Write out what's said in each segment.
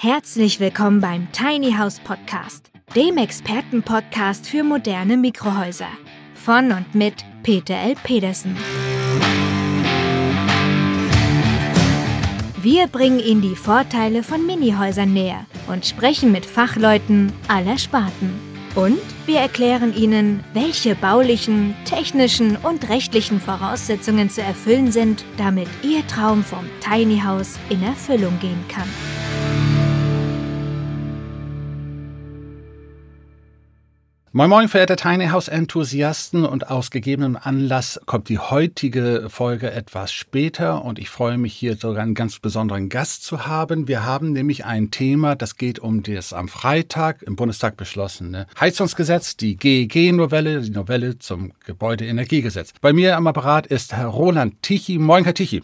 Herzlich willkommen beim Tiny House Podcast, dem Expertenpodcast für moderne Mikrohäuser. Von und mit Peter L. Pedersen. Wir bringen Ihnen die Vorteile von Minihäusern näher und sprechen mit Fachleuten aller Sparten. Und wir erklären Ihnen, welche baulichen, technischen und rechtlichen Voraussetzungen zu erfüllen sind, damit Ihr Traum vom Tiny House in Erfüllung gehen kann. Moin Moin, verehrte Tiny House Enthusiasten und aus gegebenem Anlass kommt die heutige Folge etwas später und ich freue mich hier sogar einen ganz besonderen Gast zu haben. Wir haben nämlich ein Thema, das geht um das am Freitag im Bundestag beschlossene Heizungsgesetz, die GEG-Novelle, die Novelle zum Gebäudeenergiegesetz. Bei mir am Apparat ist Herr Roland Tichy. Moin, Herr Tichy.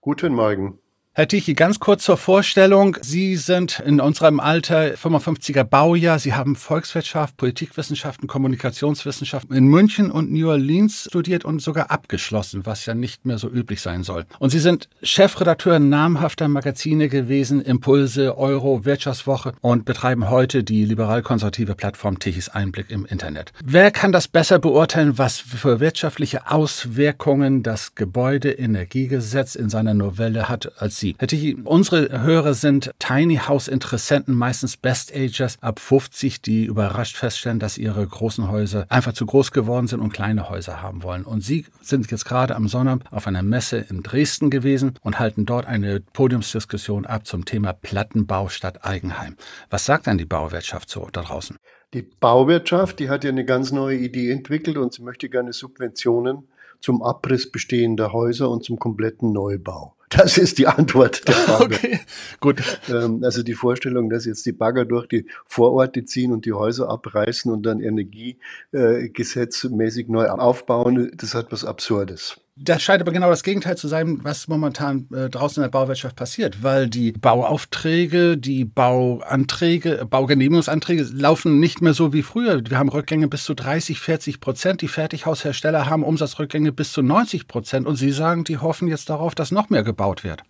Guten Morgen. Herr Tichy, ganz kurz zur Vorstellung. Sie sind in unserem Alter 55er Baujahr. Sie haben Volkswirtschaft, Politikwissenschaften, Kommunikationswissenschaften in München und New Orleans studiert und sogar abgeschlossen, was ja nicht mehr so üblich sein soll. Und Sie sind Chefredakteur namhafter Magazine gewesen, Impulse, Euro, Wirtschaftswoche und betreiben heute die liberal-konservative Plattform Tichys Einblick im Internet. Wer kann das besser beurteilen, was für wirtschaftliche Auswirkungen das Gebäudeenergiegesetz in seiner Novelle hat, als Sie? Prinzip. Herr Tichy, unsere Hörer sind Tiny House Interessenten, meistens Best Agers ab 50, die überrascht feststellen, dass ihre großen Häuser einfach zu groß geworden sind und kleine Häuser haben wollen. Und Sie sind jetzt gerade am Sonnabend auf einer Messe in Dresden gewesen und halten dort eine Podiumsdiskussion ab zum Thema Plattenbau statt Eigenheim. Was sagt dann die Bauwirtschaft so da draußen? Die Bauwirtschaft, die hat ja eine ganz neue Idee entwickelt und sie möchte gerne Subventionen zum Abriss bestehender Häuser und zum kompletten Neubau. Das ist die Antwort der Frage. Okay, gut. Ähm, also die Vorstellung, dass jetzt die Bagger durch die Vororte ziehen und die Häuser abreißen und dann energiegesetzmäßig äh, neu aufbauen, das hat was Absurdes. Das scheint aber genau das Gegenteil zu sein, was momentan äh, draußen in der Bauwirtschaft passiert, weil die Bauaufträge, die Bauanträge, äh, Baugenehmigungsanträge laufen nicht mehr so wie früher. Wir haben Rückgänge bis zu 30, 40 Prozent. Die Fertighaushersteller haben Umsatzrückgänge bis zu 90 Prozent. Und Sie sagen, die hoffen jetzt darauf, dass noch mehr gebaut wird.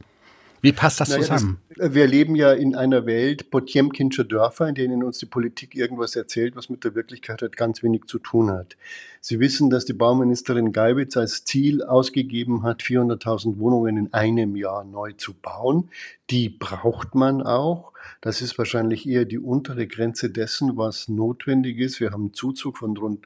Wie passt das naja, zusammen? Das, wir leben ja in einer Welt Potiemkinscher Dörfer, in denen uns die Politik irgendwas erzählt, was mit der Wirklichkeit halt ganz wenig zu tun hat. Sie wissen, dass die Bauministerin Geibitz als Ziel ausgegeben hat, 400.000 Wohnungen in einem Jahr neu zu bauen. Die braucht man auch. Das ist wahrscheinlich eher die untere Grenze dessen, was notwendig ist. Wir haben einen Zuzug von rund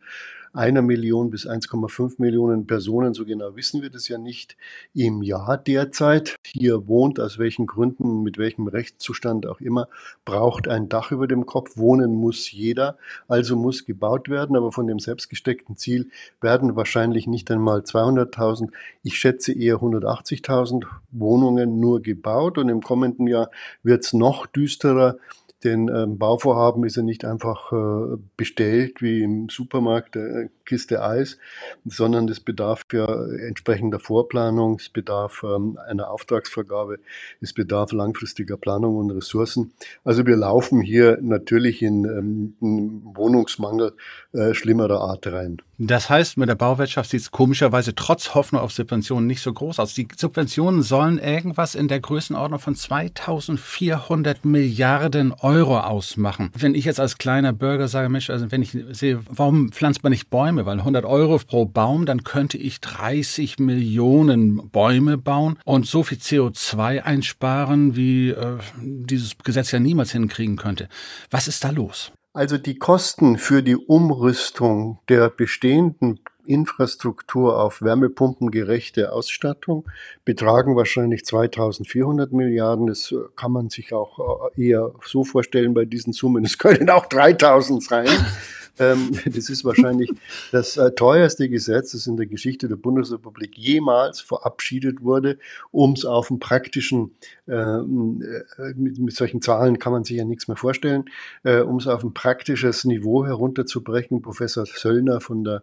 einer Million bis 1,5 Millionen Personen, so genau wissen wir das ja nicht, im Jahr derzeit hier wohnt, aus welchen Gründen, mit welchem Rechtszustand auch immer, braucht ein Dach über dem Kopf, wohnen muss jeder, also muss gebaut werden, aber von dem selbstgesteckten Ziel werden wahrscheinlich nicht einmal 200.000, ich schätze eher 180.000 Wohnungen nur gebaut und im kommenden Jahr wird es noch düsterer. Denn ähm, Bauvorhaben ist ja nicht einfach äh, bestellt wie im Supermarkt äh, Kiste Eis, sondern es bedarf ja entsprechender Vorplanung, es bedarf ähm, einer Auftragsvergabe, es bedarf langfristiger Planung und Ressourcen. Also wir laufen hier natürlich in ähm, einen Wohnungsmangel äh, schlimmerer Art rein. Das heißt, mit der Bauwirtschaft sieht es komischerweise trotz Hoffnung auf Subventionen nicht so groß aus. Die Subventionen sollen irgendwas in der Größenordnung von 2400 Milliarden Euro ausmachen. Wenn ich jetzt als kleiner Bürger sage, Mensch, also wenn ich sehe, warum pflanzt man nicht Bäume? Weil 100 Euro pro Baum, dann könnte ich 30 Millionen Bäume bauen und so viel CO2 einsparen, wie äh, dieses Gesetz ja niemals hinkriegen könnte. Was ist da los? Also die Kosten für die Umrüstung der bestehenden Infrastruktur auf wärmepumpengerechte Ausstattung betragen wahrscheinlich 2400 Milliarden. Das äh, kann man sich auch äh, eher so vorstellen bei diesen Summen. Es können auch 3000 sein. Ähm, das ist wahrscheinlich das äh, teuerste Gesetz, das in der Geschichte der Bundesrepublik jemals verabschiedet wurde, um es auf dem praktischen, äh, äh, mit, mit, solchen Zahlen kann man sich ja nichts mehr vorstellen, äh, um es auf ein praktisches Niveau herunterzubrechen. Professor Söllner von der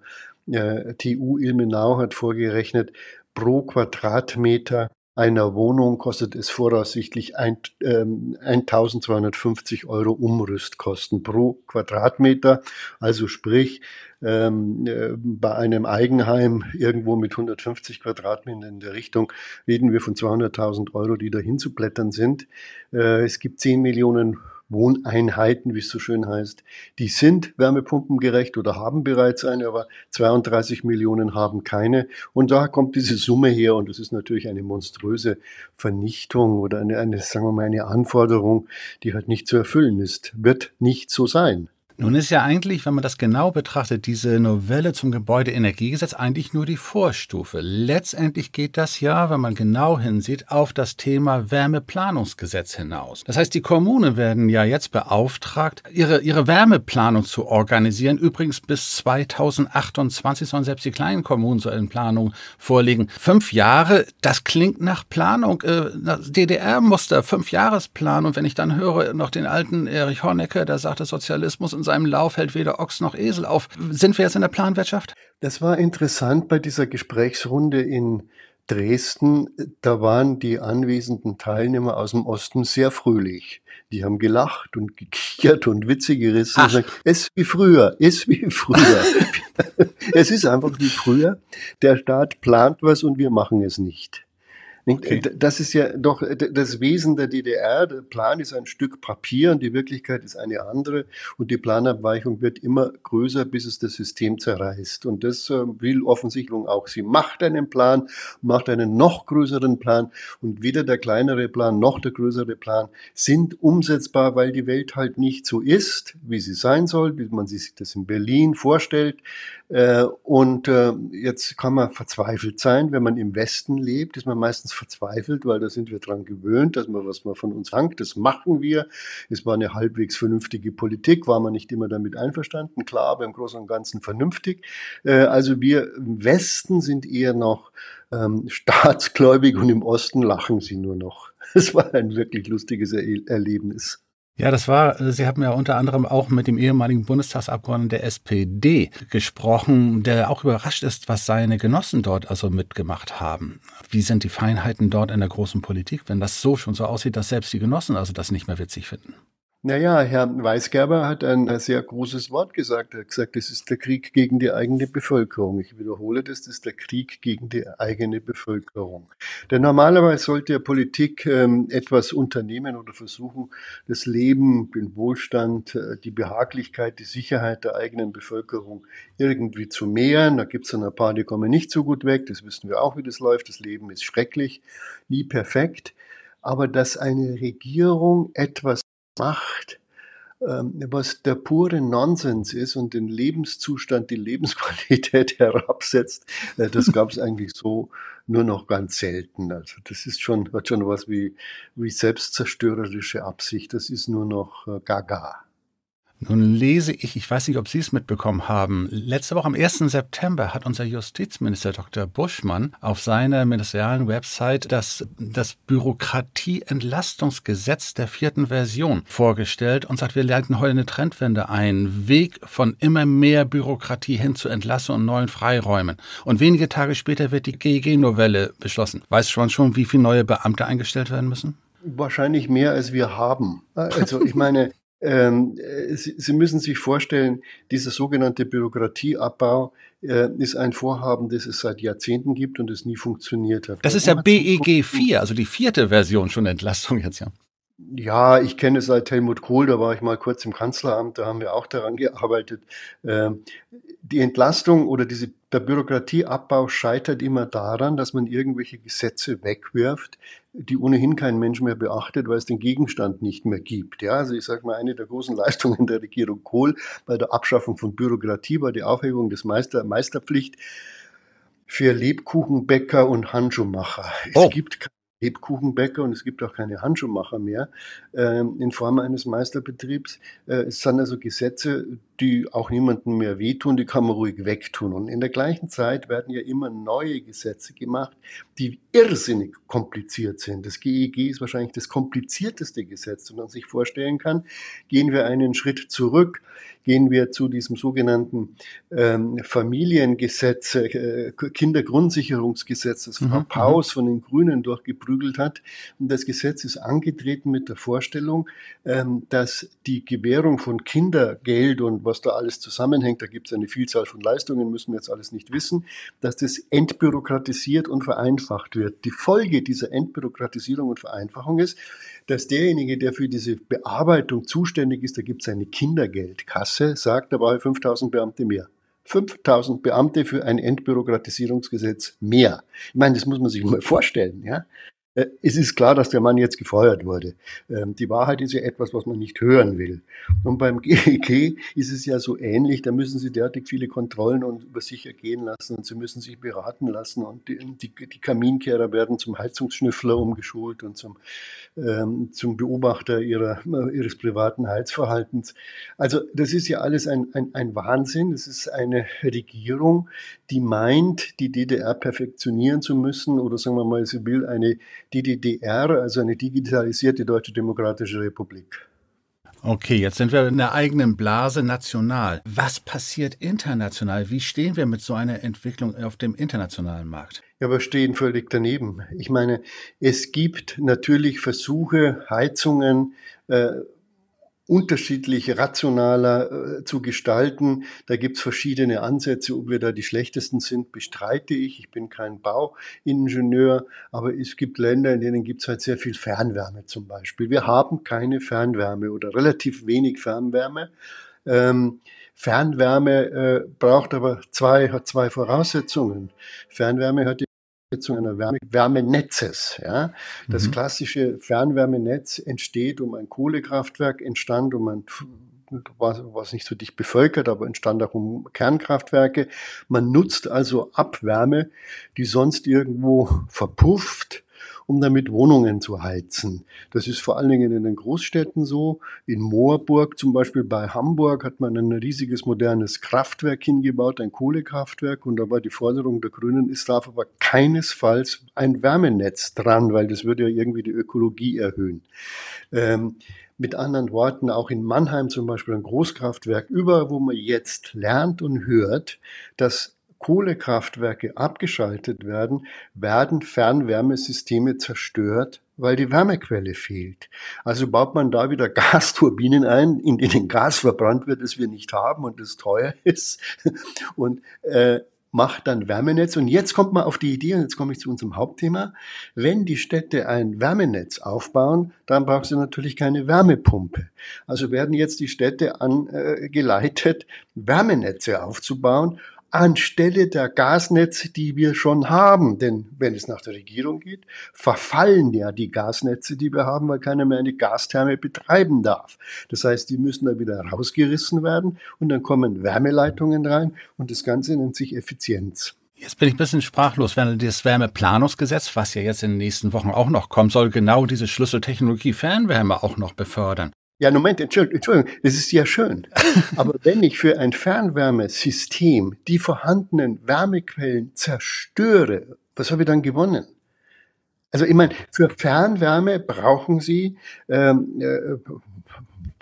äh, TU Ilmenau hat vorgerechnet, pro Quadratmeter einer Wohnung kostet es voraussichtlich 1250 ähm, Euro Umrüstkosten pro Quadratmeter. Also sprich, ähm, äh, bei einem Eigenheim irgendwo mit 150 Quadratmetern in der Richtung reden wir von 200.000 Euro, die da hinzublättern sind. Äh, es gibt 10 Millionen Wohneinheiten, wie es so schön heißt. Die sind wärmepumpengerecht oder haben bereits eine, aber 32 Millionen haben keine. Und da kommt diese Summe her und das ist natürlich eine monströse Vernichtung oder eine, eine sagen wir mal, eine Anforderung, die halt nicht zu erfüllen ist. Wird nicht so sein. Nun ist ja eigentlich, wenn man das genau betrachtet, diese Novelle zum Gebäudeenergiegesetz eigentlich nur die Vorstufe. Letztendlich geht das ja, wenn man genau hinsieht, auf das Thema Wärmeplanungsgesetz hinaus. Das heißt, die Kommunen werden ja jetzt beauftragt, ihre, ihre Wärmeplanung zu organisieren. Übrigens bis 2028 sollen selbst die kleinen Kommunen so in Planung vorlegen. Fünf Jahre, das klingt nach Planung, äh, DDR-Muster, Fünfjahresplan. Und wenn ich dann höre, noch den alten Erich Honecker, der sagte Sozialismus und seinem Lauf hält weder Ochs noch Esel auf. Sind wir jetzt in der Planwirtschaft? Das war interessant bei dieser Gesprächsrunde in Dresden. Da waren die anwesenden Teilnehmer aus dem Osten sehr fröhlich. Die haben gelacht und gekichert und Witze gerissen. Ach. Und gesagt, es wie früher, es wie früher. es ist einfach wie früher. Der Staat plant was und wir machen es nicht. Okay. Das ist ja doch das Wesen der DDR. Der Plan ist ein Stück Papier und die Wirklichkeit ist eine andere. Und die Planabweichung wird immer größer, bis es das System zerreißt. Und das äh, will offensichtlich auch. Sie macht einen Plan, macht einen noch größeren Plan. Und weder der kleinere Plan noch der größere Plan sind umsetzbar, weil die Welt halt nicht so ist, wie sie sein soll, wie man sich das in Berlin vorstellt. Äh, und äh, jetzt kann man verzweifelt sein. Wenn man im Westen lebt, ist man meistens verzweifelt, weil da sind wir dran gewöhnt, dass man was man von uns hangt, das machen wir. Es war eine halbwegs vernünftige Politik, war man nicht immer damit einverstanden, klar, aber im Großen und Ganzen vernünftig. Äh, also wir im Westen sind eher noch ähm, staatsgläubig und im Osten lachen sie nur noch. Es war ein wirklich lustiges Erlebnis. Ja, das war, äh, Sie haben ja unter anderem auch mit dem ehemaligen Bundestagsabgeordneten der SPD gesprochen, der auch überrascht ist, was seine Genossen dort also mitgemacht haben. Wie sind die Feinheiten dort in der großen Politik, wenn das so schon so aussieht, dass selbst die Genossen also das nicht mehr witzig finden? Naja, Herr Weisgerber hat ein sehr großes Wort gesagt. Er hat gesagt, das ist der Krieg gegen die eigene Bevölkerung. Ich wiederhole das, das ist der Krieg gegen die eigene Bevölkerung. Denn normalerweise sollte ja Politik ähm, etwas unternehmen oder versuchen, das Leben, den Wohlstand, äh, die Behaglichkeit, die Sicherheit der eigenen Bevölkerung irgendwie zu mehren. Da gibt es dann ein paar, die kommen nicht so gut weg. Das wissen wir auch, wie das läuft. Das Leben ist schrecklich, nie perfekt. Aber dass eine Regierung etwas macht, ähm, was der pure Nonsens ist und den Lebenszustand, die Lebensqualität herabsetzt, äh, das gab es eigentlich so nur noch ganz selten. Also das ist schon, hat schon was wie, wie selbstzerstörerische Absicht, das ist nur noch äh, Gaga. Nun lese ich, ich weiß nicht, ob Sie es mitbekommen haben, letzte Woche am 1. September hat unser Justizminister Dr. Buschmann auf seiner ministerialen Website das, das Bürokratieentlastungsgesetz der vierten Version vorgestellt und sagt, wir leiten heute eine Trendwende ein, Weg von immer mehr Bürokratie hin zu Entlassung und neuen Freiräumen. Und wenige Tage später wird die GEG-Novelle beschlossen. Weiß man schon, wie viele neue Beamte eingestellt werden müssen? Wahrscheinlich mehr, als wir haben. Also ich meine, Ähm, äh, Sie müssen sich vorstellen, dieser sogenannte Bürokratieabbau äh, ist ein Vorhaben, das es seit Jahrzehnten gibt und es nie funktioniert hat. Das ist ja BEG 4, also die vierte Version schon Entlastung jetzt, ja. Ja, ich kenne es seit Helmut Kohl, da war ich mal kurz im Kanzleramt, da haben wir auch daran gearbeitet. Ähm, die Entlastung oder diese der Bürokratieabbau scheitert immer daran, dass man irgendwelche Gesetze wegwirft, die ohnehin kein Mensch mehr beachtet, weil es den Gegenstand nicht mehr gibt. Ja, also ich sage mal, eine der großen Leistungen der Regierung Kohl bei der Abschaffung von Bürokratie war die Aufhebung des Meister Meisterpflicht für Lebkuchenbäcker und Handschuhmacher. Oh. Es gibt keine Lebkuchenbäcker und es gibt auch keine Handschuhmacher mehr äh, in Form eines Meisterbetriebs. Äh, es sind also Gesetze, die auch niemandem mehr wehtun, die kann man ruhig wegtun. Und in der gleichen Zeit werden ja immer neue Gesetze gemacht, die irrsinnig kompliziert sind. Das GEG e ist wahrscheinlich das komplizierteste Gesetz, das man sich vorstellen kann. Gehen wir einen Schritt zurück, gehen wir zu diesem sogenannten ähm, Familiengesetz, äh, Kindergrundsicherungsgesetz, das Frau mhm, mhm. Paus von den Grünen durchgeprügelt hat. Und das Gesetz ist angetreten mit der Vorstellung, ähm, dass die Gewährung von Kindergeld und was da alles zusammenhängt, da gibt es eine Vielzahl von Leistungen, müssen wir jetzt alles nicht wissen, dass das entbürokratisiert und vereinfacht wird. Die Folge dieser Entbürokratisierung und Vereinfachung ist, dass derjenige, der für diese Bearbeitung zuständig ist, da gibt es eine Kindergeldkasse, sagt dabei 5000 Beamte mehr. 5000 Beamte für ein Entbürokratisierungsgesetz mehr. Ich meine, das muss man sich mal vorstellen. Ja? Äh, es ist klar, dass der Mann jetzt gefeuert wurde. Ähm, die Wahrheit ist ja etwas, was man nicht hören will. Und beim GEG ist es ja so ähnlich. Da müssen Sie derartig viele Kontrollen und über sich ergehen lassen und Sie müssen sich beraten lassen und die, die, die Kaminkehrer werden zum Heizungsschnüffler umgeschult und zum, ähm, zum Beobachter ihrer, äh, ihres privaten Heizverhaltens. Also das ist ja alles ein, ein, ein Wahnsinn. Es ist eine Regierung, die meint, die DDR perfektionieren zu müssen oder sagen wir mal, sie will eine die DDR, also eine digitalisierte Deutsche Demokratische Republik. Okay, jetzt sind wir in der eigenen Blase national. Was passiert international? Wie stehen wir mit so einer Entwicklung auf dem internationalen Markt? Ja, wir stehen völlig daneben. Ich meine, es gibt natürlich Versuche, Heizungen, äh, unterschiedlich rationaler äh, zu gestalten. Da gibt's verschiedene Ansätze. Ob wir da die schlechtesten sind, bestreite ich. Ich bin kein Bauingenieur, aber es gibt Länder, in denen gibt's halt sehr viel Fernwärme zum Beispiel. Wir haben keine Fernwärme oder relativ wenig Fernwärme. Ähm, Fernwärme äh, braucht aber zwei, hat zwei Voraussetzungen. Fernwärme hat Nutzung eines Wärme Wärmenetzes. Ja. Das mhm. klassische Fernwärmenetz entsteht um ein Kohlekraftwerk, entstand um ein was nicht so dicht bevölkert, aber entstand auch um Kernkraftwerke. Man nutzt also Abwärme, die sonst irgendwo verpufft, um damit Wohnungen zu heizen. Das ist vor allen Dingen in den Großstädten so. In Moorburg zum Beispiel bei Hamburg hat man ein riesiges modernes Kraftwerk hingebaut, ein Kohlekraftwerk. Und dabei die Forderung der Grünen, ist, darf aber keinesfalls ein Wärmenetz dran, weil das würde ja irgendwie die Ökologie erhöhen. Ähm, mit anderen Worten, auch in Mannheim zum Beispiel ein Großkraftwerk, über wo man jetzt lernt und hört, dass Kohlekraftwerke abgeschaltet werden, werden Fernwärmesysteme zerstört, weil die Wärmequelle fehlt. Also baut man da wieder Gasturbinen ein, in denen Gas verbrannt wird, das wir nicht haben und das teuer ist. Und äh, macht dann Wärmenetz. Und jetzt kommt man auf die Idee, und jetzt komme ich zu unserem Hauptthema, wenn die Städte ein Wärmenetz aufbauen, dann brauchen sie natürlich keine Wärmepumpe. Also werden jetzt die Städte angeleitet, äh, Wärmenetze aufzubauen anstelle der Gasnetze, die wir schon haben. Denn wenn es nach der Regierung geht, verfallen ja die Gasnetze, die wir haben, weil keiner mehr eine Gastherme betreiben darf. Das heißt, die müssen da wieder rausgerissen werden und dann kommen Wärmeleitungen rein und das Ganze nennt sich Effizienz. Jetzt bin ich ein bisschen sprachlos, weil das Wärmeplanungsgesetz, was ja jetzt in den nächsten Wochen auch noch kommt, soll genau diese Schlüsseltechnologie Fernwärme auch noch befördern. Ja, Moment, Entschuldigung, das ist ja schön. Aber wenn ich für ein Fernwärmesystem die vorhandenen Wärmequellen zerstöre, was habe ich dann gewonnen? Also ich meine, für Fernwärme brauchen Sie ähm, äh,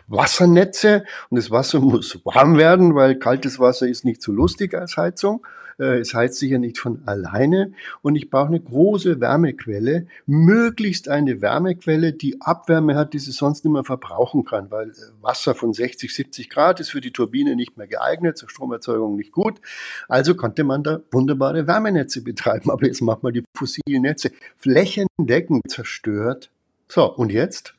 Wassernetze und das Wasser muss warm werden, weil kaltes Wasser ist nicht so lustig als Heizung. Äh, es heizt sich ja nicht von alleine und ich brauche eine große Wärmequelle, möglichst eine Wärmequelle, die Abwärme hat, die sie sonst nicht mehr verbrauchen kann, weil äh, Wasser von 60, 70 Grad ist für die Turbine nicht mehr geeignet, zur Stromerzeugung nicht gut. Also konnte man da wunderbare Wärmenetze betreiben, aber jetzt macht man die fossilen Netze flächendeckend zerstört. So, und jetzt?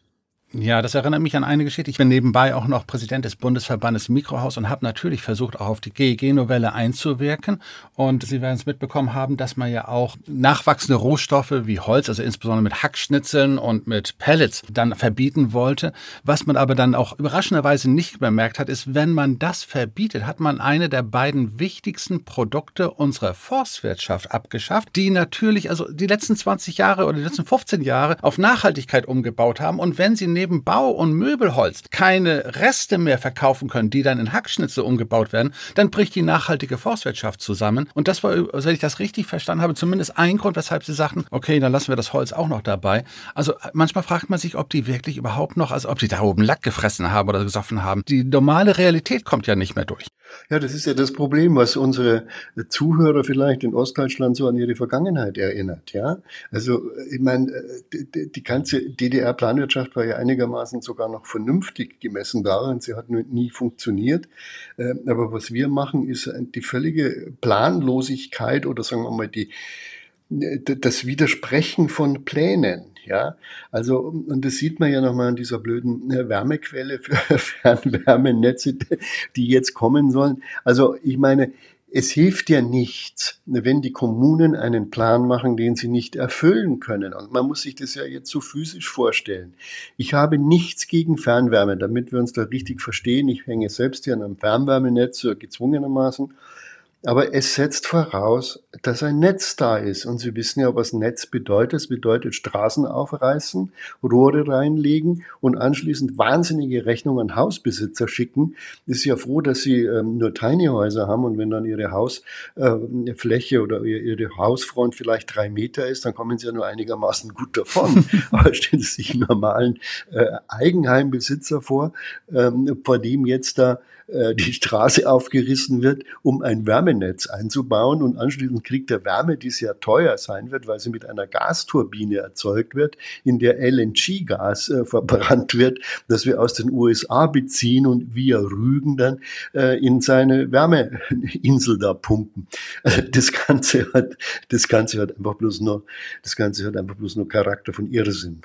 Ja, das erinnert mich an eine Geschichte. Ich bin nebenbei auch noch Präsident des Bundesverbandes Mikrohaus und habe natürlich versucht, auch auf die GEG-Novelle einzuwirken. Und Sie werden es mitbekommen haben, dass man ja auch nachwachsende Rohstoffe wie Holz, also insbesondere mit Hackschnitzeln und mit Pellets, dann verbieten wollte. Was man aber dann auch überraschenderweise nicht bemerkt hat, ist, wenn man das verbietet, hat man eine der beiden wichtigsten Produkte unserer Forstwirtschaft abgeschafft, die natürlich also die letzten 20 Jahre oder die letzten 15 Jahre auf Nachhaltigkeit umgebaut haben. Und wenn sie neben neben Bau- und Möbelholz keine Reste mehr verkaufen können, die dann in Hackschnitze umgebaut werden, dann bricht die nachhaltige Forstwirtschaft zusammen. Und das war, wenn ich das richtig verstanden habe, zumindest ein Grund, weshalb sie sagten, okay, dann lassen wir das Holz auch noch dabei. Also äh, manchmal fragt man sich, ob die wirklich überhaupt noch, also ob die da oben Lack gefressen haben oder gesoffen haben. Die normale Realität kommt ja nicht mehr durch. Ja, das ist ja das Problem, was unsere Zuhörer vielleicht in Ostdeutschland so an ihre Vergangenheit erinnert. Ja, also äh, ich meine, äh, die ganze DDR-Planwirtschaft war ja eine einigermaßen sogar noch vernünftig gemessen darin. sie hat nie funktioniert. Ähm, aber was wir machen, ist äh, die völlige Planlosigkeit oder sagen wir mal die, das Widersprechen von Plänen. Ja, also, und das sieht man ja nochmal an dieser blöden äh, Wärmequelle für Fernwärmenetze, die jetzt kommen sollen. Also, ich meine, es hilft ja nichts, wenn die Kommunen einen Plan machen, den sie nicht erfüllen können. Und man muss sich das ja jetzt so physisch vorstellen. Ich habe nichts gegen Fernwärme, damit wir uns da richtig verstehen. Ich hänge selbst hier an einem Fernwärmenetz so gezwungenermaßen. Aber es setzt voraus, dass ein Netz da ist. Und Sie wissen ja, was Netz bedeutet. Es bedeutet Straßen aufreißen, Rohre reinlegen und anschließend wahnsinnige Rechnungen an Hausbesitzer schicken. Ist ja froh, dass Sie ähm, nur Tiny Häuser haben und wenn dann Ihre Hausfläche ähm, äh, oder Ihre Hausfront vielleicht drei Meter ist, dann kommen Sie ja nur einigermaßen gut davon. Aber stellen Sie sich einen normalen äh, Eigenheimbesitzer vor, ähm, vor dem jetzt da äh, die Straße aufgerissen wird, um ein Wärmenetz einzubauen und anschließend kriegt er Wärme, die sehr teuer sein wird, weil sie mit einer Gasturbine erzeugt wird, in der LNG-Gas äh, verbrannt wird, das wir aus den USA beziehen und via Rügen dann äh, in seine Wärmeinsel da pumpen. Also das Ganze hat, das Ganze hat einfach bloß nur, das Ganze hat einfach bloß nur Charakter von Irrsinn.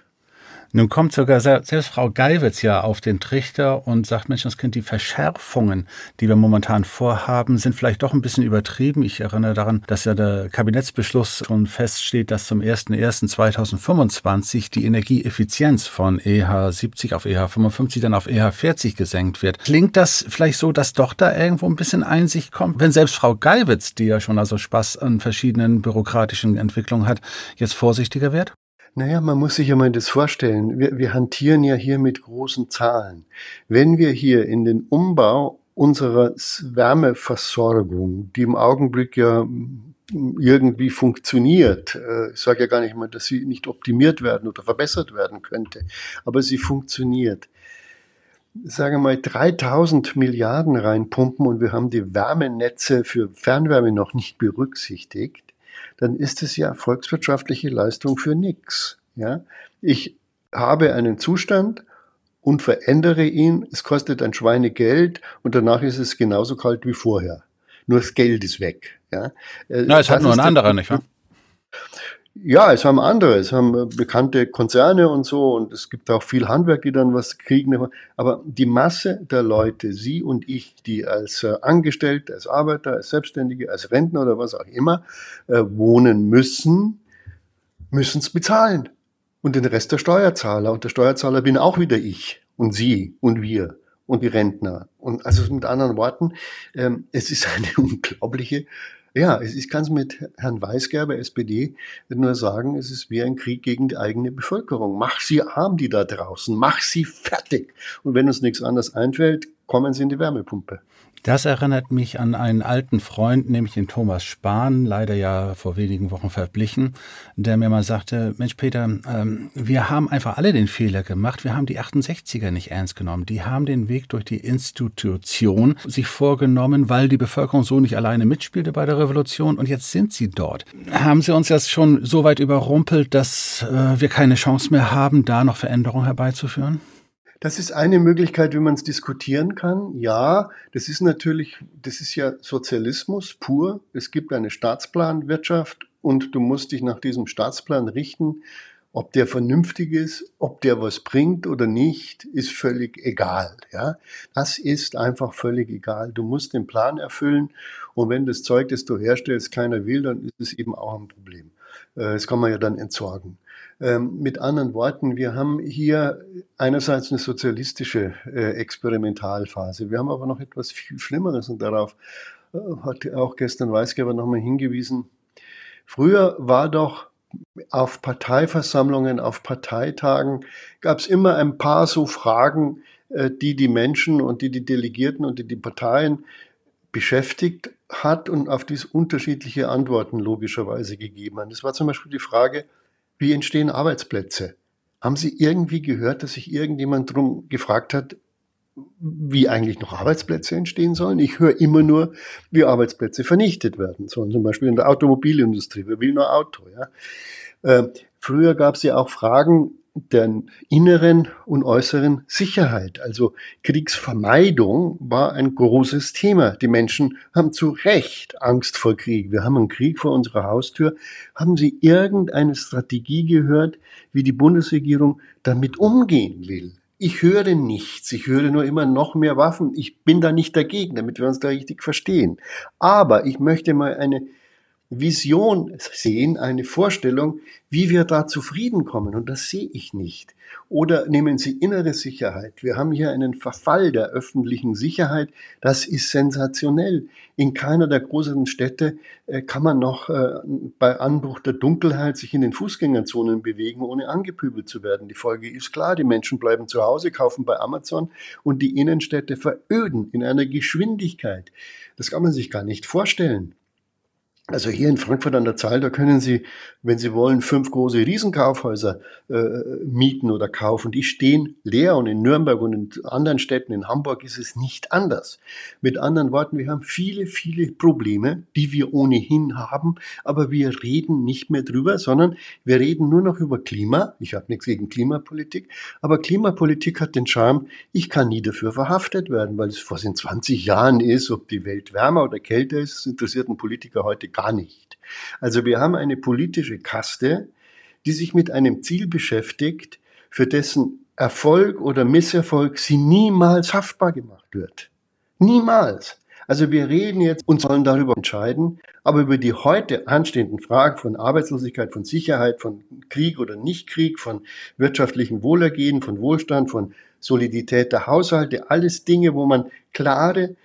Nun kommt sogar selbst Frau Geiwitz ja auf den Trichter und sagt, Mensch, das Kind, die Verschärfungen, die wir momentan vorhaben, sind vielleicht doch ein bisschen übertrieben. Ich erinnere daran, dass ja der Kabinettsbeschluss schon feststeht, dass zum 01.01.2025 die Energieeffizienz von EH 70 auf EH 55 dann auf EH 40 gesenkt wird. Klingt das vielleicht so, dass doch da irgendwo ein bisschen Einsicht kommt? Wenn selbst Frau Geiwitz, die ja schon also Spaß an verschiedenen bürokratischen Entwicklungen hat, jetzt vorsichtiger wird? Naja, man muss sich ja mal das vorstellen. Wir, wir hantieren ja hier mit großen Zahlen. Wenn wir hier in den Umbau unserer Wärmeversorgung, die im Augenblick ja irgendwie funktioniert. Äh, ich sage ja gar nicht mal, dass sie nicht optimiert werden oder verbessert werden könnte, aber sie funktioniert. Sagen wir mal, 3000 Milliarden reinpumpen und wir haben die Wärmenetze für Fernwärme noch nicht berücksichtigt dann ist es ja volkswirtschaftliche Leistung für nichts. Ja? Ich habe einen Zustand und verändere ihn, es kostet ein Schweinegeld und danach ist es genauso kalt wie vorher. Nur das Geld ist weg. Ja? Äh, Na, es das hat nur ein anderer, nicht wahr? Ja, es haben andere, es haben äh, bekannte Konzerne und so und es gibt auch viel Handwerk, die dann was kriegen. Aber die Masse der Leute, Sie und ich, die als äh, Angestellte, als Arbeiter, als Selbstständige, als Rentner oder was auch immer äh, wohnen müssen, müssen es bezahlen. Und den Rest der Steuerzahler. Und der Steuerzahler bin auch wieder ich und Sie und wir und die Rentner. Und also mit anderen Worten, ähm, es ist eine unglaubliche ja, ich kann es mit Herrn Weisgerber, SPD, nur sagen, es ist wie ein Krieg gegen die eigene Bevölkerung. Mach sie arm, die da draußen. Mach sie fertig. Und wenn uns nichts anderes einfällt, kommen sie in die Wärmepumpe. Das erinnert mich an einen alten Freund, nämlich den Thomas Spahn, leider ja vor wenigen Wochen verblichen, der mir mal sagte, Mensch Peter, ähm, wir haben einfach alle den Fehler gemacht, wir haben die 68er nicht ernst genommen. Die haben den Weg durch die Institution sich vorgenommen, weil die Bevölkerung so nicht alleine mitspielte bei der Revolution und jetzt sind sie dort. Haben sie uns jetzt schon so weit überrumpelt, dass äh, wir keine Chance mehr haben, da noch Veränderungen herbeizuführen? Das ist eine Möglichkeit, wie man es diskutieren kann. Ja, das ist natürlich, das ist ja Sozialismus pur. Es gibt eine Staatsplanwirtschaft und du musst dich nach diesem Staatsplan richten. Ob der vernünftig ist, ob der was bringt oder nicht, ist völlig egal. Ja, das ist einfach völlig egal. Du musst den Plan erfüllen und wenn das Zeug, das du herstellst, keiner will, dann ist es eben auch ein Problem. Äh, das kann man ja dann entsorgen. Ähm, mit anderen Worten, wir haben hier einerseits eine sozialistische äh, Experimentalphase. Wir haben aber noch etwas viel Schlimmeres und darauf äh, hat auch gestern Weisgeber nochmal hingewiesen. Früher war doch auf Parteiversammlungen, auf Parteitagen gab es immer ein paar so Fragen, äh, die die Menschen und die die Delegierten und die die Parteien beschäftigt hat und auf die es unterschiedliche Antworten logischerweise gegeben hat. Das war zum Beispiel die Frage, wie entstehen Arbeitsplätze? Haben Sie irgendwie gehört, dass sich irgendjemand drum gefragt hat, wie eigentlich noch Arbeitsplätze entstehen sollen. Ich höre immer nur, wie Arbeitsplätze vernichtet werden sollen, zum Beispiel in der Automobilindustrie. Wer will nur Auto? Ja? Äh, früher gab es ja auch Fragen, der inneren und äußeren Sicherheit. Also Kriegsvermeidung war ein großes Thema. Die Menschen haben zu Recht Angst vor Krieg. Wir haben einen Krieg vor unserer Haustür. Haben Sie irgendeine Strategie gehört, wie die Bundesregierung damit umgehen will? Ich höre nichts, ich höre nur immer noch mehr Waffen. Ich bin da nicht dagegen, damit wir uns da richtig verstehen. Aber ich möchte mal eine Vision sehen, eine Vorstellung, wie wir da zufrieden kommen. Und das sehe ich nicht. Oder nehmen Sie innere Sicherheit. Wir haben hier einen Verfall der öffentlichen Sicherheit. Das ist sensationell. In keiner der größeren Städte äh, kann man noch äh, bei Anbruch der Dunkelheit sich in den Fußgängerzonen bewegen, ohne angepübelt zu werden. Die Folge ist klar. Die Menschen bleiben zu Hause, kaufen bei Amazon und die Innenstädte veröden in einer Geschwindigkeit. Das kann man sich gar nicht vorstellen. Also hier in Frankfurt an der Zahl, da können Sie, wenn Sie wollen, fünf große Riesenkaufhäuser äh, mieten oder kaufen. Die stehen leer und in Nürnberg und in anderen Städten, in Hamburg ist es nicht anders. Mit anderen Worten, wir haben viele, viele Probleme, die wir ohnehin haben, aber wir reden nicht mehr drüber, sondern wir reden nur noch über Klima. Ich habe nichts gegen Klimapolitik, aber Klimapolitik hat den Charme, ich kann nie dafür verhaftet werden, weil es vor 20 Jahren ist, ob die Welt wärmer oder kälter ist, das interessiert einen Politiker heute gar nicht. Also wir haben eine politische Kaste, die sich mit einem Ziel beschäftigt, für dessen Erfolg oder Misserfolg sie niemals haftbar gemacht wird. Niemals. Also wir reden jetzt und sollen darüber entscheiden, aber über die heute anstehenden Fragen von Arbeitslosigkeit, von Sicherheit, von Krieg oder Nichtkrieg, von wirtschaftlichem Wohlergehen, von Wohlstand, von Solidität der Haushalte, alles Dinge, wo man klare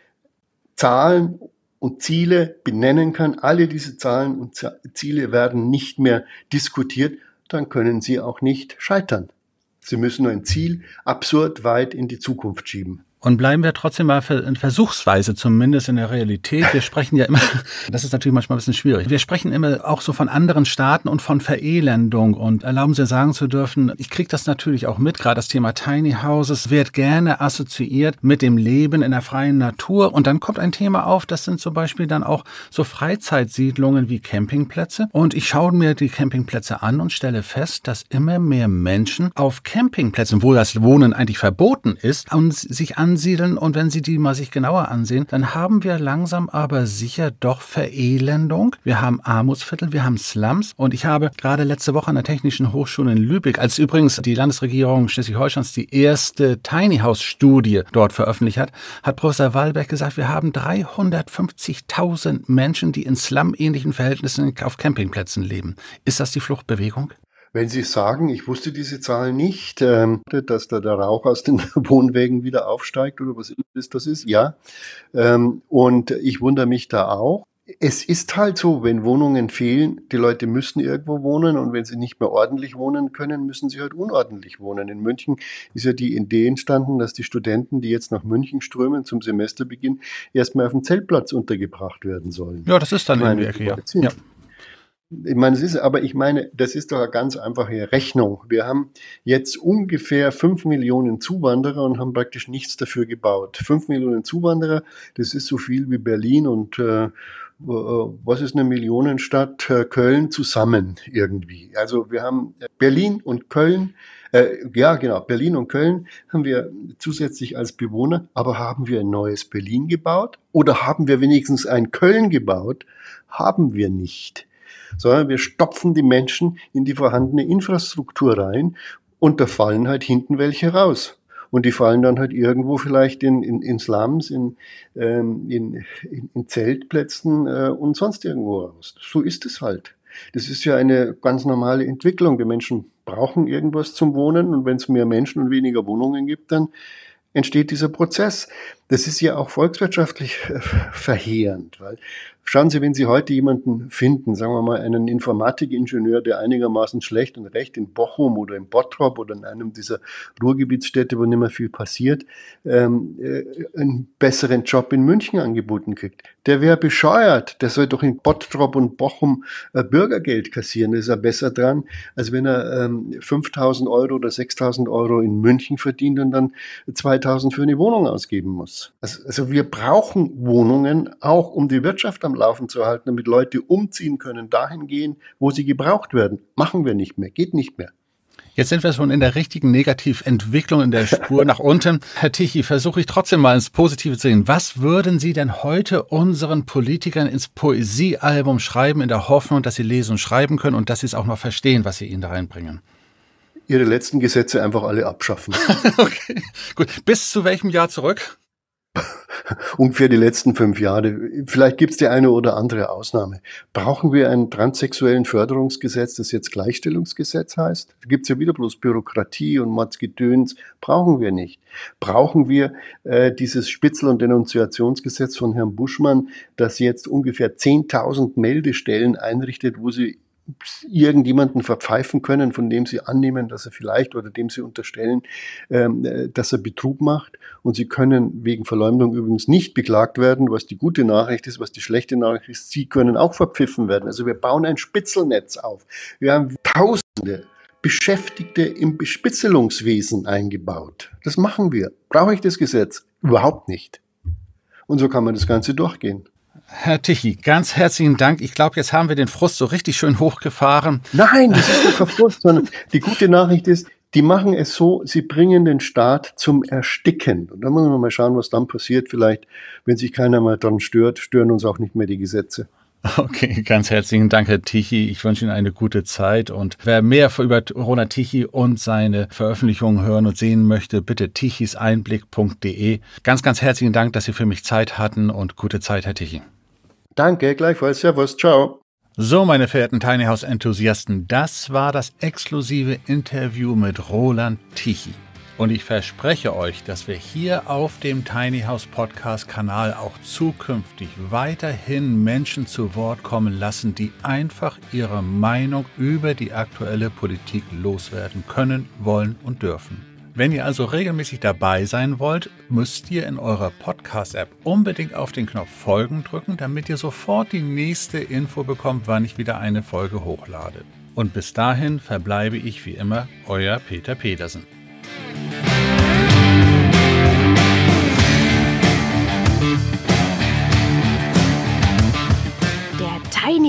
Zahlen und Ziele benennen kann, alle diese Zahlen und Ziele werden nicht mehr diskutiert, dann können sie auch nicht scheitern. Sie müssen nur ein Ziel absurd weit in die Zukunft schieben. Und bleiben wir trotzdem mal in versuchsweise zumindest in der Realität. Wir sprechen ja immer, das ist natürlich manchmal ein bisschen schwierig. Wir sprechen immer auch so von anderen Staaten und von Verelendung und erlauben Sie sagen zu dürfen, ich kriege das natürlich auch mit, gerade das Thema Tiny Houses wird gerne assoziiert mit dem Leben in der freien Natur. Und dann kommt ein Thema auf, das sind zum Beispiel dann auch so Freizeitsiedlungen wie Campingplätze. Und ich schaue mir die Campingplätze an und stelle fest, dass immer mehr Menschen auf Campingplätzen, wo das Wohnen eigentlich verboten ist, und sich an ansiedeln. Und wenn Sie die mal sich genauer ansehen, dann haben wir langsam aber sicher doch Verelendung. Wir haben Armutsviertel, wir haben Slums. Und ich habe gerade letzte Woche an der Technischen Hochschule in Lübeck, als übrigens die Landesregierung Schleswig-Holsteins die erste Tiny House-Studie dort veröffentlicht hat, hat Professor Wahlberg gesagt, wir haben 350.000 Menschen, die in Slum-ähnlichen Verhältnissen auf Campingplätzen leben. Ist das die Fluchtbewegung? Wenn Sie sagen, ich wusste diese Zahl nicht, ähm, dass da der Rauch aus den Wohnwägen wieder aufsteigt oder was ist das ist, ja. Ähm, und ich wundere mich da auch. Es ist halt so, wenn Wohnungen fehlen, die Leute müssen irgendwo wohnen und wenn sie nicht mehr ordentlich wohnen können, müssen sie halt unordentlich wohnen. In München ist ja die Idee entstanden, dass die Studenten, die jetzt nach München strömen zum Semesterbeginn, erstmal auf dem Zeltplatz untergebracht werden sollen. Ja, das ist dann in der Ecke, ja. Ich meine, es ist, aber ich meine, das ist doch eine ganz einfache Rechnung. Wir haben jetzt ungefähr fünf Millionen Zuwanderer und haben praktisch nichts dafür gebaut. Fünf Millionen Zuwanderer, das ist so viel wie Berlin und äh, äh was ist eine Millionenstadt? Äh, Köln zusammen irgendwie. Also wir haben äh, Berlin und Köln, äh, ja genau, Berlin und Köln haben wir zusätzlich als Bewohner, aber haben wir ein neues Berlin gebaut oder haben wir wenigstens ein Köln gebaut? Haben wir nicht sondern wir stopfen die Menschen in die vorhandene Infrastruktur rein und da fallen halt hinten welche raus. Und die fallen dann halt irgendwo vielleicht in, in, in Slums, in, ähm, in, in, in, Zeltplätzen äh, und sonst irgendwo raus. So ist es halt. Das ist ja eine ganz normale Entwicklung. Die Menschen brauchen irgendwas zum Wohnen und wenn es mehr Menschen und weniger Wohnungen gibt, dann entsteht dieser Prozess das ist ja auch volkswirtschaftlich äh, verheerend, weil schauen Sie, wenn Sie heute jemanden finden, sagen wir mal einen Informatikingenieur, der einigermaßen schlecht und recht in Bochum oder in Bottrop oder in einem dieser Ruhrgebietsstädte, wo nicht mehr viel passiert, ähm, äh, einen besseren Job in München angeboten kriegt, der wäre bescheuert. Der soll doch in Bottrop und Bochum äh, Bürgergeld kassieren, da ist er besser dran, als wenn er ähm, 5000 Euro oder 6000 Euro in München verdient und dann 2000 für eine Wohnung ausgeben muss. Tourismus. Also wir brauchen Wohnungen auch, um die Wirtschaft am Laufen zu halten, damit Leute umziehen können, dahin gehen, wo sie gebraucht werden. Machen wir nicht mehr, geht nicht mehr. Jetzt sind wir schon in der richtigen Negativentwicklung, in der Spur nach unten. Herr Tichy, versuche ich trotzdem mal ins Positive zu gehen. Was würden Sie denn heute unseren Politikern ins Poesiealbum schreiben, in der Hoffnung, dass sie lesen und schreiben können und dass sie es auch noch verstehen, was Sie ihnen da reinbringen? Ihre letzten Gesetze einfach alle abschaffen. okay, gut. Bis zu welchem Jahr zurück? ungefähr die letzten fünf Jahre. Vielleicht gibt es die eine oder andere Ausnahme. Brauchen wir ein transsexuellen Förderungsgesetz, das jetzt Gleichstellungsgesetz heißt? Da gibt es ja wieder bloß Bürokratie und Matzgedöns. Brauchen wir nicht. Brauchen wir äh, dieses Spitzel- und Denunziationsgesetz von Herrn Buschmann, das jetzt ungefähr 10.000 Meldestellen einrichtet, wo sie irgendjemanden verpfeifen können, von dem sie annehmen, dass er vielleicht oder dem sie unterstellen, ähm, äh, dass er Betrug macht. Und sie können wegen Verleumdung übrigens nicht beklagt werden, was die gute Nachricht ist, was die schlechte Nachricht ist. Sie können auch verpfiffen werden. Also wir bauen ein Spitzelnetz auf. Wir haben Tausende Beschäftigte im Bespitzelungswesen eingebaut. Das machen wir. Brauche ich das Gesetz? Überhaupt nicht. Und so kann man das Ganze durchgehen. Herr Tichy, ganz herzlichen Dank. Ich glaube, jetzt haben wir den Frust so richtig schön hochgefahren. Nein, das ist nicht der Frust, sondern die gute Nachricht ist, die machen es so, sie bringen den Staat zum Ersticken. Und dann müssen wir mal schauen, was dann passiert. Vielleicht, wenn sich keiner mehr daran stört, stören uns auch nicht mehr die Gesetze. Okay, ganz herzlichen Dank, Herr Tichy. Ich wünsche Ihnen eine gute Zeit. Und wer mehr über Roland Tichy und seine Veröffentlichungen hören und sehen möchte, bitte tichiseinblick.de. Ganz, ganz herzlichen Dank, dass Sie für mich Zeit hatten und gute Zeit, Herr Tichy. Danke, gleichfalls. Servus, ciao. So, meine verehrten Tiny House Enthusiasten, das war das exklusive Interview mit Roland Tichy. Und ich verspreche euch, dass wir hier auf dem Tiny House Podcast Kanal auch zukünftig weiterhin Menschen zu Wort kommen lassen, die einfach ihre Meinung über die aktuelle Politik loswerden können, wollen und dürfen. Wenn ihr also regelmäßig dabei sein wollt, müsst ihr in eurer Podcast-App unbedingt auf den Knopf Folgen drücken, damit ihr sofort die nächste Info bekommt, wann ich wieder eine Folge hochlade. Und bis dahin verbleibe ich wie immer euer Peter Petersen.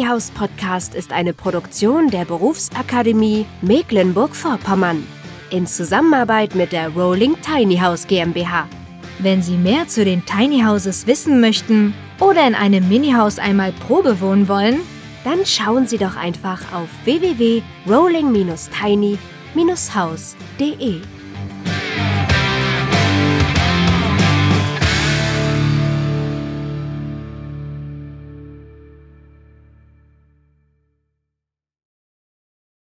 House Podcast ist eine Produktion der Berufsakademie Mecklenburg-Vorpommern in Zusammenarbeit mit der Rolling Tiny House GmbH. Wenn Sie mehr zu den Tiny Houses wissen möchten oder in einem Minihaus einmal Probe wohnen wollen, dann schauen Sie doch einfach auf www.rolling-tiny-haus.de.